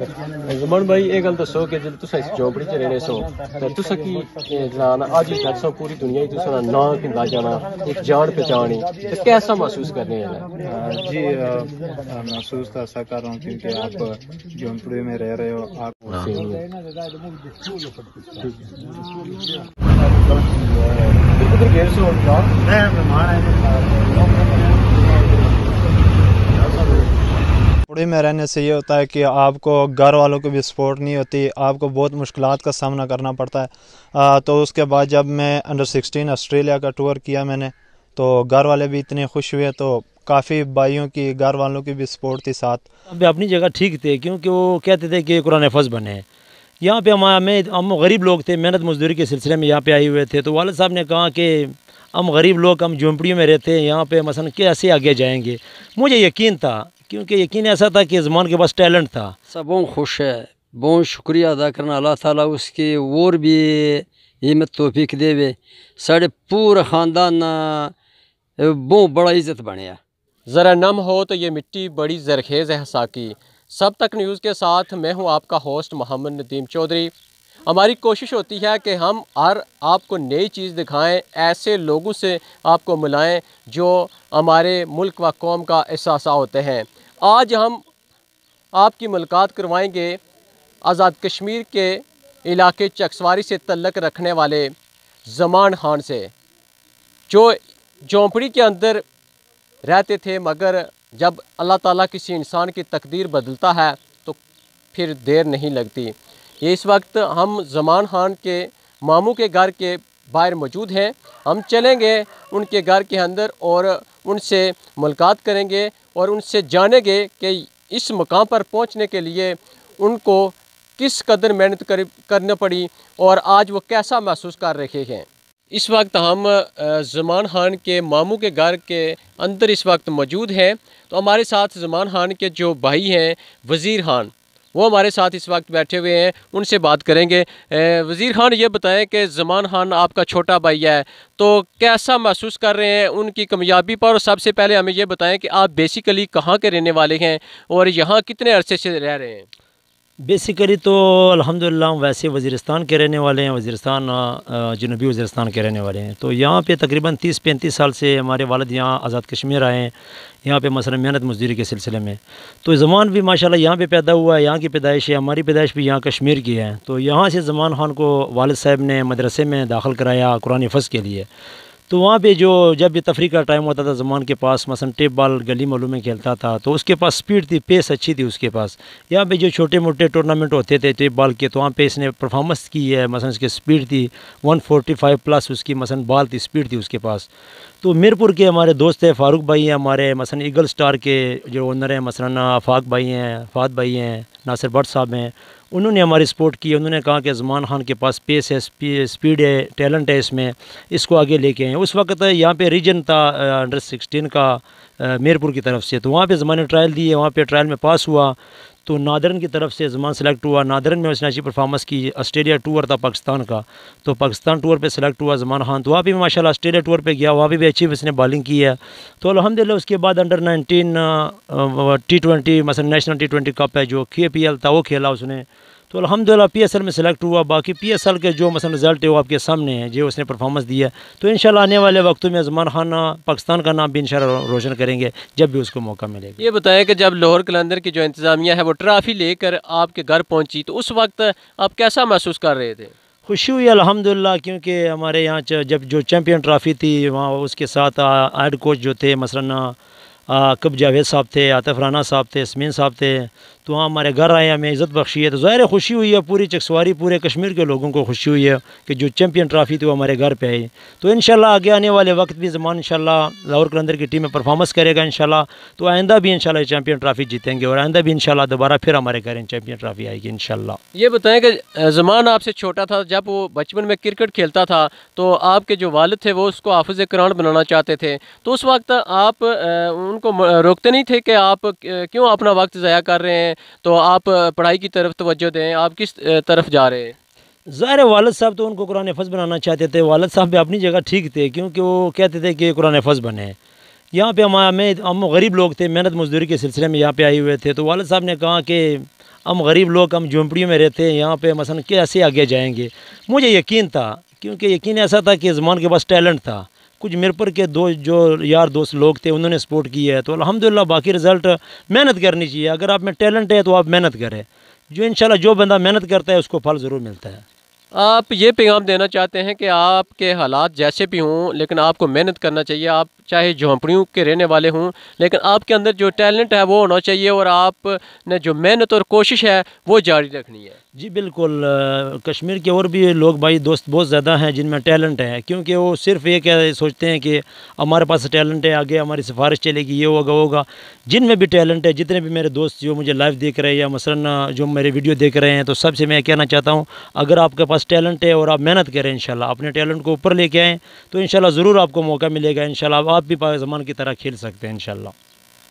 गमन भाई ये गल दसो कि जो तुम इस झोपड़ी च रहने सो तो तुस की जान आज ही सो पूरी दुनिया ही तुसा ना किंदा जाना एक जान पहचान ही तो कैसा महसूस करने है जी महसूस तो ऐसा कर रहा हूँ क्योंकि आप जौनपुरी में रह रहे हो आप हाँ। मेहमान झोपड़ी में रहने से ये होता है कि आपको घर वालों की भी सपोर्ट नहीं होती आपको बहुत मुश्किल का सामना करना पड़ता है आ, तो उसके बाद जब मैं अंडर सिक्सटीन ऑस्ट्रेलिया का टूर किया मैंने तो घर वाले भी इतने खुश हुए तो काफ़ी भाइयों की घर वालों की भी सपोर्ट थी साथ अभी अपनी जगह ठीक थे क्योंकि वो कहते थे कि कुरान फज बने यहाँ पे हमारा मैं हम गरीब लोग थे मेहनत मजदूरी के सिलसिले में यहाँ पे आए हुए थे तो वालद साहब ने कहा कि हम गरीब लोग हम झोंपड़ियों में रहते हैं यहाँ पे मसलन कैसे आगे जाएंगे मुझे यकीन था क्योंकि यकीन ऐसा था कि जमान के पास टैलेंट था सबों खुश है बहुत शुक्रिया अदा करना अल्लाह ताला उसके और भी हिम्मत तोफीक देवे साढ़े पूरा ख़ानदान बहुत बड़ा इज्जत बने ज़रा नम हो तो ये मिट्टी बड़ी जरखेज़ है साकी सब तक न्यूज़ के साथ मैं हूँ आपका होस्ट मोहम्मद नदीम चौधरी हमारी कोशिश होती है कि हम हर आपको नई चीज़ दिखाएं ऐसे लोगों से आपको मिलाएं जो हमारे मुल्क व कौम का एहसास होते हैं आज हम आपकी मुलाकात करवाएंगे आज़ाद कश्मीर के इलाके चकसवारी से तलक रखने वाले जमान खान से जो झोंपड़ी के अंदर रहते थे मगर जब अल्लाह ताला किसी इंसान की तकदीर बदलता है तो फिर देर नहीं लगती ये इस वक्त हम जमान खान के मामू के घर के बाहर मौजूद हैं हम चलेंगे उनके घर के अंदर और उनसे मुलाकात करेंगे और उनसे जानेंगे कि इस मकाम पर पहुंचने के लिए उनको किस कदर मेहनत कर करनी पड़ी और आज वो कैसा महसूस कर रहे हैं इस वक्त हम जमान खान के मामू के घर के अंदर इस वक्त मौजूद हैं तो हमारे साथ जमान खान के जो भाई हैं वज़ीर खान वो हमारे साथ इस वक्त बैठे हुए हैं उनसे बात करेंगे वज़ीर खान ये बताएं कि जमान खान आपका छोटा भाई है तो कैसा महसूस कर रहे हैं उनकी कामयाबी पर और सबसे पहले हमें यह बताएं कि आप बेसिकली कहाँ के रहने वाले हैं और यहाँ कितने अरसे से रह रहे हैं बेसिकली तो अल्हम्दुलिल्लाह वैसे वजीरस्तान के रहने वाले हैं वजीरस्तान जनूबी वजीरस्तान के रहने वाले हैं तो यहाँ पे तकरीबन 30-35 साल से हमारे वालद यहाँ आज़ाद कश्मीर आए हैं यहाँ पे मसला मेहनत मजदूरी के सिलसिले में तो ज़मान भी माशाल्लाह यहाँ पे पैदा हुआ है यहाँ की पैदाइश है हमारी पैदाइश भी यहाँ कश्मीर की है तो यहाँ से जमान खान को वालद साहब ने मदरसे में दाखिल कराया कुरानी फ़स के लिए तो वहाँ पे जो जब ये तफरी का टाइम होता था जमान के पास मसन टेप बाल गली मलू में खेलता था तो उसके पास स्पीड थी पेस अच्छी थी उसके पास यहाँ पे जो छोटे मोटे टूर्नामेंट होते थे टेप बाल के तो वहाँ पे इसने परफॉर्मेंस की है मसन इसकी स्पीड थी 145 प्लस उसकी मसन बाल थी स्पीड थी उसके पास तो मीरपुर के हमारे दोस्त हैं फारूक भाई हैं हमारे मसन ईगल स्टार के जो ओनर हैं मसलन आफाक भाई हैं फात भाई हैं नासिर भट्ट साहब हैं उन्होंने हमारी सपोर्ट की उन्होंने कहा कि जमान खान के पास पेस है स्पीड है टैलेंट है इसमें इसको आगे लेके आए उस वक्त यहाँ पे रीजन था अंडर uh, सिक्सटीन का मेरपुर की तरफ से तो वहाँ पे ज़मान ट्रायल दिए वहाँ पे ट्रायल में पास हुआ तो नादरन की तरफ से जमान सेलेक्ट हुआ नादरन में उसने अच्छी परफॉर्मेंस की ऑस्ट्रेलिया टूर था पाकिस्तान का तो पाकिस्तान टूर पे सेलेक्ट हुआ जमान खान तो वहाँ भी माशाल्लाह ऑस्ट्रेलिया टूर पे गया वहाँ भी, भी अच्छी उसने बॉलिंग की है तो अलहमदिल्ला उसके बाद अंडर नाइनटीन टी ट्वेंटी मसल नेशनल टी ट्वेंटी कप है जो के पी एल था वो खेला उसने तो अलहमदिल्ला पी एस एल में सेलेक्ट हुआ बाकी पी एस एल के जो मसल रिज़ल्ट है वो आपके सामने हैं जो उसने परफॉर्मेंस दिया तो इन आने वाले वक्तों में अजमान खाना पाकिस्तान का नाम भी इन रोशन करेंगे जब भी उसको मौका मिलेगा ये बताया कि जब लाहौर कलंदर की जो इंतज़ामिया है वो ट्राफ़ी लेकर आपके घर पहुँची तो उस वक्त आप कैसा महसूस कर रहे थे खुशी हुई अलहमदिल्ला क्योंकि हमारे यहाँ जब जो चैम्पियन ट्राफी थी वहाँ उसके साथ हेड कोच जो थे मसलन कब जावेद साहब थे आतफ राना साहब थे इसमीन साहब थे तो वहाँ हमारे घर आए हमें इज़्ज़त बख्शी है तो ज़ाहिर खुशी हुई है पूरी चकसवारी पूरे कश्मीर के लोगों को खुशी हुई है कि जो चैम्पियन ट्राफी थी वो हमारे घर पर आई तो इन आगे आने वाले वक्त भी जमान इन लाहौर कलंदर की टीम में परफॉर्मेंस करेगा इन तो आइंदा भी इन चैम्पियन ट्राफी जीतेंगे और आइंदा भी इन दोबारा फिर हमारे घर चैम्पियन ट्राफ़ी आएगी इन ये बताएं कि जमान आपसे छोटा था जब वो बचपन में क्रिकेट खेलता था तो आपके जो वालद थे वो उसको हाफज कुरान बनाना चाहते थे तो उस वक्त आप उन उनको रोकते नहीं थे कि आप क्यों अपना वक्त ज़ाया कर रहे हैं तो आप पढ़ाई की तरफ तोज्जो दें आप किस तरफ जा रहे हैं ज़ाहिर वालद साहब तो उनको कुरान फज बनाना चाहते थे वालद साहब भी अपनी जगह ठीक थे क्योंकि वो कहते थे कि कुरान फज बने यहाँ पे हमारा मैं हम गरीब लोग थे मेहनत मजदूरी के सिलसिले में यहाँ पे आए हुए थे तो वालद साहब ने कहा कि हम गरीब लोग हम झोंपड़ियों में रहते हैं यहाँ पे मसलन कैसे आगे जाएंगे मुझे यकीन था क्योंकि यकीन ऐसा था कि जमान के पास टैलेंट था कुछ मिरपुर के दो जो यार दोस्त लोग थे उन्होंने सपोर्ट किया है तो अलहमदिल्ला बाकी रिज़ल्ट मेहनत करनी चाहिए अगर आप में टैलेंट है तो आप मेहनत करें जो इन जो बंदा मेहनत करता है उसको फल ज़रूर मिलता है आप ये पैगाम देना चाहते हैं कि आपके हालात जैसे भी हों लेकिन आपको मेहनत करना चाहिए आप चाहे झोंपड़ियों के रहने वाले हों लेकिन आपके अंदर जो टैलेंट है वो होना चाहिए और आपने जो मेहनत और कोशिश है वो जारी रखनी है जी बिल्कुल कश्मीर के और भी लोग भाई दोस्त बहुत ज़्यादा हैं जिनमें टैलेंट है क्योंकि वो सिर्फ ये क्या सोचते हैं कि हमारे पास टैलेंट है आगे हमारी सिफारिश चलेगी ये होगा वो होगा जिनमें भी टैलेंट है जितने भी मेरे दोस्त जो मुझे लाइव देख रहे हैं या मसलन जो मेरे वीडियो देख रहे हैं तो सबसे मैं कहना चाहता हूँ अगर आपके पास टैलेंट है और आप मेहनत करें इन अपने टैलेंट को ऊपर लेके आएँ तो इन ज़रूर आपको मौका मिलेगा इन आप भी पाकिस्तान की तरह खेल सकते हैं इनशाला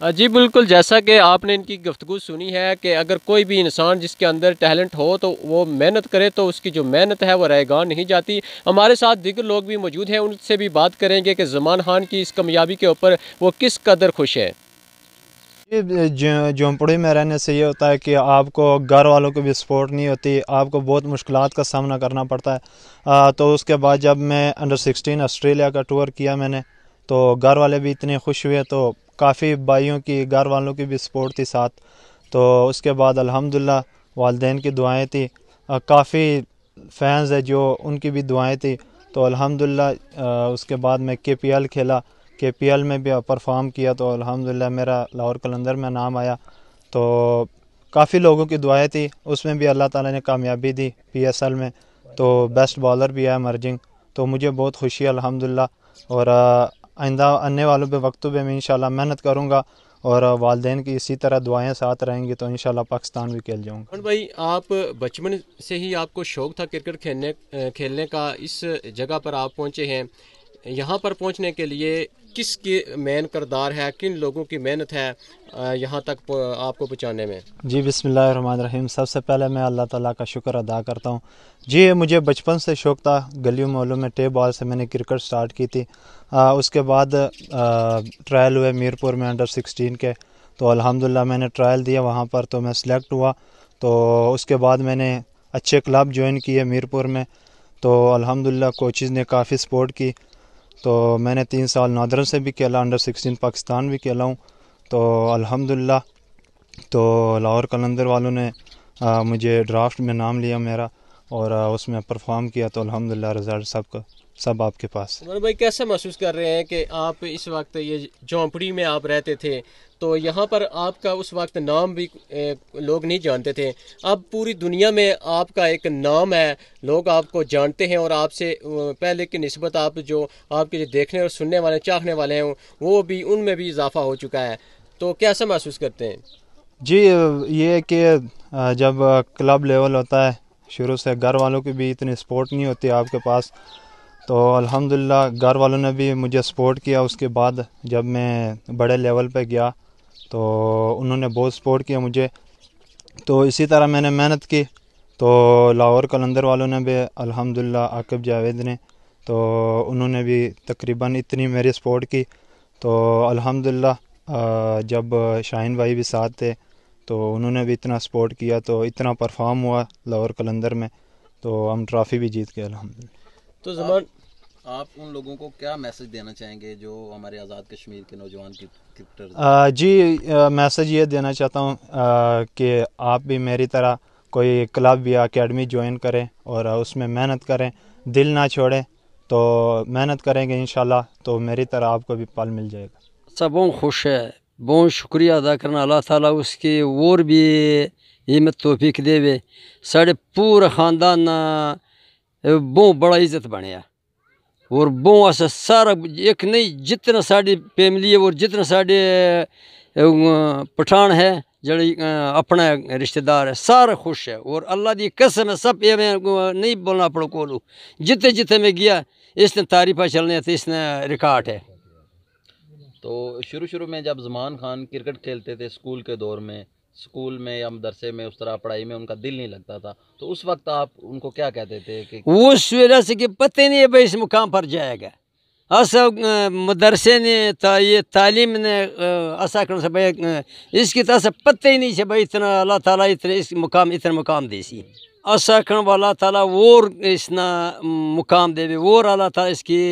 हाँ जी बिल्कुल जैसा कि आपने इनकी गुफ्तु सुनी है कि अगर कोई भी इंसान जिसके अंदर टैलेंट हो तो वो मेहनत करे तो उसकी जो मेहनत है वो रैगान नहीं जाती हमारे साथ दिगर लोग भी मौजूद हैं उनसे भी बात करेंगे कि जमान खान की इस कामयाबी के ऊपर वो किस कदर खुश है झोंपड़ी में रहने से ये होता है कि आपको घर वालों को भी सपोर्ट नहीं होती आपको बहुत मुश्किल का सामना करना पड़ता है आ, तो उसके बाद जब मैं अंडर सिक्सटीन ऑस्ट्रेलिया का टूर किया मैंने तो घर वाले भी इतने खुश हुए तो काफ़ी भाइयों की घर वालों की भी सपोर्ट थी साथ तो उसके बाद अल्हम्दुलिल्लाह वालदेन की दुआएं थी काफ़ी फैंस है जो उनकी भी दुआएं थी तो अल्हम्दुलिल्लाह उसके बाद मैं के पी एल खेला के पी एल में भी परफॉर्म किया तो अलहमदिल्ला मेरा लाहौर कलंदर में नाम आया तो काफ़ी लोगों की दुआएं थी उसमें भी अल्लाह ताला ने कामयाबी दी पी एस एल में तो बेस्ट बॉलर भी है मर्जिंग तो मुझे बहुत खुशी है अलहमदिल्ला और आइंदा आने वालों पे वक्तों पर मैं इन मेहनत करूँगा और वालदे की इसी तरह दुआएं साथ रहेंगी तो इन पाकिस्तान भी खेल जाऊँगा भाई आप बचपन से ही आपको शौक़ था क्रिकेट खेलने खेलने का इस जगह पर आप पहुँचे हैं यहाँ पर पहुँचने के लिए किसके मेन करदार है किन लोगों की मेहनत है यहाँ तक आपको पहुँचाने में जी बिसमीम सबसे पहले मैं अल्लाह ताला का शुक्र अदा करता हूँ जी मुझे बचपन से शौक़ था गलियों मोहल्लों में टेप बॉल से मैंने क्रिकेट स्टार्ट की थी आ, उसके बाद ट्रायल हुए मीरपुर में अंडर सिक्सटीन के तो अल्हम्दुलिल्लाह मैंने ट्रायल दिया वहाँ पर तो मैं सिलेक्ट हुआ तो उसके बाद मैंने अच्छे क्लब ज्वाइन किए मीरपुर में तो अल्हम्दुलिल्लाह कोचिज़ ने काफ़ी सपोर्ट की तो मैंने तीन साल नादरन से भी खेला अंडर सिक्सटीन पाकिस्तान भी खेला हूँ तो अल्हम्दुलिल्लाह तो लाहौर कलंदर वालों ने आ, मुझे ड्राफ्ट में नाम लिया मेरा और उसमें परफॉर्म किया तो अलहमदिल्ला रिज़ल्ट सबका सब आपके पास उमर भाई कैसे महसूस कर रहे हैं कि आप इस वक्त ये झोंपड़ी में आप रहते थे तो यहाँ पर आपका उस वक्त नाम भी लोग नहीं जानते थे अब पूरी दुनिया में आपका एक नाम है लोग आपको जानते हैं और आपसे पहले की नस्बत आप जो आपके जो देखने और सुनने वाले चाहने वाले हैं वो भी उनमें भी इजाफा हो चुका है तो कैसा महसूस करते हैं जी ये कि जब क्लब लेवल होता है शुरू से घर वालों की भी इतनी सपोर्ट नहीं होती आपके पास तो अल्हम्दुलिल्लाह घर वालों ने भी मुझे सपोर्ट किया उसके बाद जब मैं बड़े लेवल पे गया तो उन्होंने बहुत सपोर्ट किया मुझे तो इसी तरह मैंने मेहनत की तो लाहौर कलंदर वालों ने भी अल्हम्दुलिल्लाह आकिब जावेद ने तो उन्होंने भी तकरीबन इतनी मेरी सपोर्ट की तो अल्हम्दुलिल्लाह जब शाहीन भाई भी साथ थे तो उन्होंने भी इतना सपोर्ट किया तो इतना परफॉर्म हुआ लाहौर कलंदर में तो हम ट्रॉफी भी जीत गए अलहमद तो जमान आप उन लोगों को क्या मैसेज देना चाहेंगे जो हमारे आज़ाद कश्मीर के नौजवान क्रिकेटर जी मैसेज ये देना चाहता हूँ कि आप भी मेरी तरह कोई क्लब या अकेडमी ज्वाइन करें और उसमें मेहनत करें दिल ना छोड़ें तो मेहनत करेंगे इन तो मेरी तरह आपको भी पल मिल जाएगा सबों खुश है बहुत शुक्रिया अदा करना अल्लाह ताला उसकी और भी हिम्मत तोफीक देवे साढ़े पूरा ख़ानदान बहुत बड़ा इज़्जत बनया और बहुत अस सारा एक नहीं जितना साड़ी फैमिली है और जितना साढ़े पठान है जड़े अपना रिश्तेदार है सारा खुश है और अल्लाह की कसम है सब ये मैं नहीं बोलना अपने को जितने जितने मैं गया इसने तारीफा चलने इसने रिकॉर्ड है तो शुरू शुरू में जब जमान खान क्रिकेट खेलते थे स्कूल के दौर में स्कूल में या मदरसे में उस तरह पढ़ाई में उनका दिल नहीं लगता था तो उस वक्त आप उनको क्या कहते थे कि उस वजह से कि पता नहीं है भाई इस मुकाम पर जाएगा असा मदरसे ने ता, ये तालीम ने ऐसा कर भाई इसकी तरह से पता ही नहीं से भाई इतना अल्लाह ताला इतने इस मुकाम इतने मुकाम देसी असा करने अल्लाह ताला और इसना मुकाम देवे और अल्लाह ताला इसकी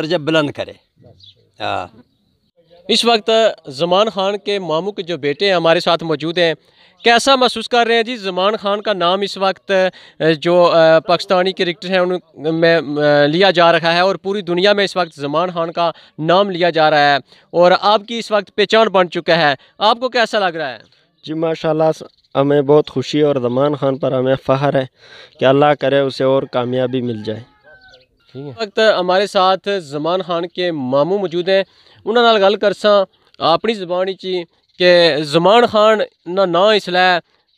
दर्जा बुलंद करे हाँ इस वक्त जमान खान के मामू के जो बेटे हैं हमारे साथ मौजूद हैं कैसा महसूस कर रहे हैं जी जमान खान का नाम इस वक्त जो पाकिस्तानी क्रिकेटर हैं उनमें लिया जा रहा है और पूरी दुनिया में इस वक्त जमान खान का नाम लिया जा रहा है और आपकी इस वक्त पहचान बन चुका है आपको कैसा लग रहा है जी माशाल्लाह हमें बहुत खुशी और जमान खान पर हमें फ़ख्र है कि अल्लाह करे उसे और कामयाबी मिल जाए वक्त हमारे साथ जमान खान के मामू मौजूद हैं उन्होंने गल करसा अपनी जबानी ची के जमान खान ना ना इसलै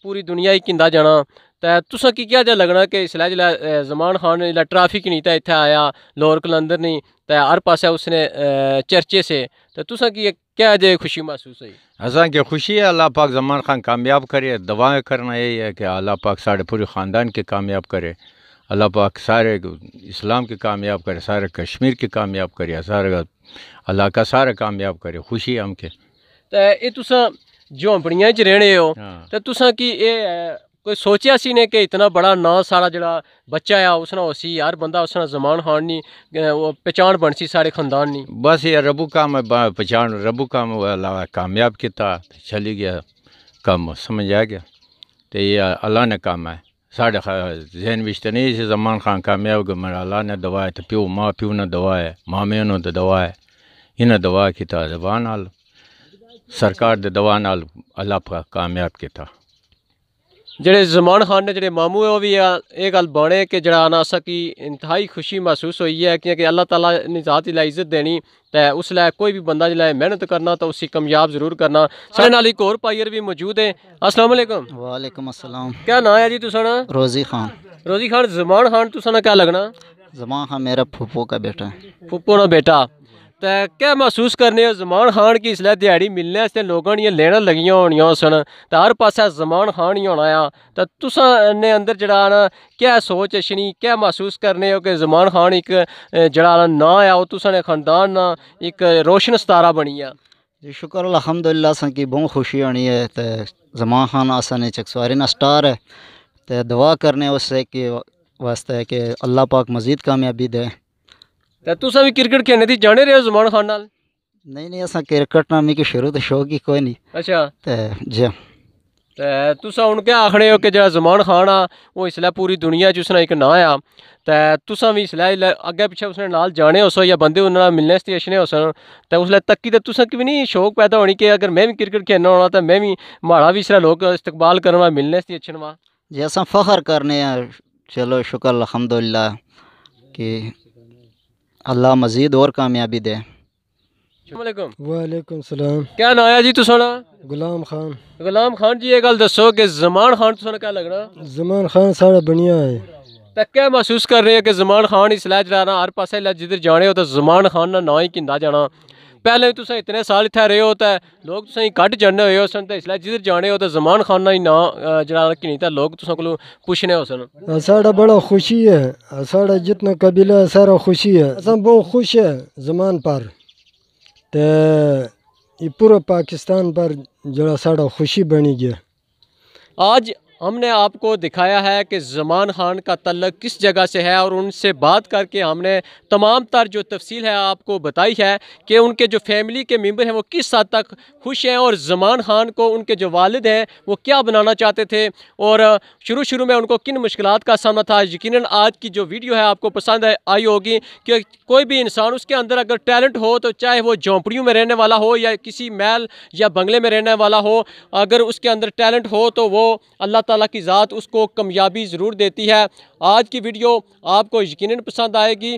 पूरी दुनिया ही किंदा जाना तो तुसा की क्या जहा लगना कि इसलै जल्द जमान खान जिला ट्रैफिक नहीं तो इतना आया लाहौर कलंदर नहीं तो हर पास उसने चर्चे से तो तुसा की क्या जे खुशी महसूस हुई असा के खुशी है अल्लाह पाक जमान खान कामयाब करे दवा करना यही है कि अल्लाह पाक साढ़े पूरे ख़ानदान के कामयाब करे अल्लाह पाक सारे इस्लाम के कामयाब करे सारे कश्मीर के कामयाब करे सारा अल्लाह का सारा कामयाब करे खुशी हम के ये तुस झोंपड़िया च रहने हो हाँ। तो तुसा कि ये कोई सोचा सी ने कि इतना बड़ा ना सारा जड़ा बच्चा है उसने उसी यार बंदा उसना जमान खान नी पहचान बन सी सारे खानदान नी बस यार रबू काम पहचान रबू काम अल्लाह कामयाब किया चली गया कम समझ आ गया तो ये अल्लाह ने काम है Sadece zihin vicdaniyesi zaman kan kamyav gümralane dua et. Piu ma piu ne dua e. Mamenu de dua e. Yine dua kita devan al. सरकार दे दवा नाल अल्लाह कामयाब किया जोड़े जमान खान ने जो मामू है वह भी गल बने कि जरा अना सकी इंतहाई खुशी महसूस हुई है क्योंकि अल्लाह तला ने जात जल्द इज्जत देनी तो उसलै कोई भी बंदा जल्द मेहनत करना तो उसी कामयाब जरूर करना एक और पाइयर भी मौजूद है असलम वालेकुम असलम क्या ना है जी तुसा रोजी खान रोजी खान जमान खान तुसा क्या लगना जमान खान मेरा फुप्पो का बेटा फुप्पो ना बेटा ते क्या महसूस करने जमान खान की इसलिए दिहाड़ी मिलने से लोगों दियां लैनां लगियां होनियां सन हर पास जमान खान ही होना ऐ तो तुसां ने अंदर जरा क्या सोच अच्छी क्या महसूस करने हो कि जमान खान एक जरा ना है ओह् ने खानदान ना एक रोशन सितारा बनी गेआ जी शुक्र अलहमदुल्ला असेंगी बहुत खुशी होनी है तो जमान खान असां ने चकसवारी ना स्टार है तो दुआ करने उससे वास्ते कि अल्लाह पाक मजीद कामयाबी दें ਤੇ ਤੁਸੀਂ ਵੀ ਕ੍ਰਿਕਟ ਖੇਡਣੇ ਦੀ ਜਾਣੇ ਰਹੇ ਹੋ ਜ਼ਮਾਨ ਖਾਨ ਨਾਲ नहीं नहीं असा क्रिकेट ना मिकी शुरू तो शौक ही कोई नहीं अच्छा ते जे ते तुसा हुन के आखने हो के जेड़ा जमान खान आ वो इसलै पूरी दुनिया च उसने एक नाम आ ते तुसा भी इसलै अग्गे पिच्छे उसने नाल जाने होसो या बंदे उन मिलने आस्तै अच्छे होसन ते उसलै तक्की ते तुसा की भी नहीं शौक पैदा होनी कि अगर मैं भी क्रिकेट खेलना होना तो मैं भी म्हाड़ा भी इसलै लोग इस्तकबाल करना मिलने आस्तै अच्छे वा जे असा फखर करने चलो शुक्र अलहमदुल्ला कि अल्लाह मजीद और कामयाबी दे नाम जमान खान महसूस कर रहे जमान खान जिधर जाने तो जमान खान ना ना ही किंदा जाना पहले बी तो तुसें इतने साल इत्थै रहे ओ ते लोग तुसेंगी घट्ट जानने होए होसन ते इसलै जिद्धर जाने हो तो जमान खान दा नांऽ जेह्ड़ा रक्खी ते लोक तुसें कोलू पुच्छने होसन साढ़ा बड़ा खुशी है सा जितना कबीला है सारा खुशी है अस बहुत खुश है जमान पर ते पूरा पाकिस्तान पर जरा सा खुशी बनी गया आज हमने आपको दिखाया है कि जमान खान का तल्लक किस जगह से है और उनसे बात करके हमने तमाम तर जो तफसील है आपको बताई है कि उनके जो फैमिली के मेम्बर हैं वो किस हद तक खुश हैं और जमान खान को उनके जो वालद हैं वो क्या बनाना चाहते थे और शुरू शुरू में उनको किन मुश्किल का सामना था यकीन आज की जो वीडियो है आपको पसंद आई होगी कि कोई भी इंसान उसके अंदर अगर टैलेंट हो तो चाहे वो झोंपड़ियों में रहने वाला हो या किसी महल या बंगले में रहने वाला हो अगर उसके अंदर टैलेंट हो तो वो अल्लाह ताला की ज़ात उसको कामयाबी ज़रूर देती है आज की वीडियो आपको यकीन पसंद आएगी